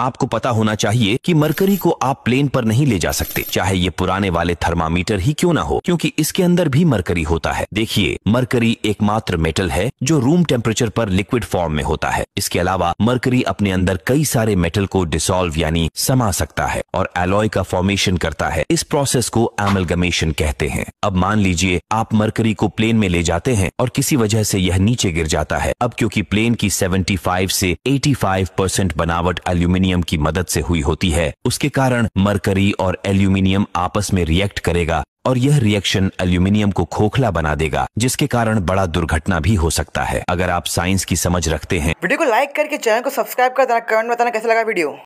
आपको पता होना चाहिए कि मरकरी को आप प्लेन पर नहीं ले जा सकते चाहे ये पुराने वाले थर्मामीटर ही क्यों ना हो क्योंकि इसके अंदर भी मरकरी होता है देखिए मरकरी एकमात्र मेटल है जो रूम टेम्परेचर पर लिक्विड फॉर्म में होता है इसके अलावा मरकरी अपने अंदर कई सारे मेटल को डिसॉल्व यानी समा सकता है और एलॉय का फॉर्मेशन करता है इस प्रोसेस को एमलगमेशन कहते हैं अब मान लीजिए आप मरकरी को प्लेन में ले जाते हैं और किसी वजह से यह नीचे गिर जाता है अब क्योंकि प्लेन की सेवेंटी से एटी परसेंट बनावट एल्यूमिनियम एल्यूमिनियम की मदद से हुई होती है उसके कारण मरकरी और एल्यूमिनियम आपस में रिएक्ट करेगा और यह रिएक्शन एल्यूमिनियम को खोखला बना देगा जिसके कारण बड़ा दुर्घटना भी हो सकता है अगर आप साइंस की समझ रखते हैं वीडियो को लाइक करके चैनल को सब्सक्राइब कर देना कमेंट बताना कैसा लगा वीडियो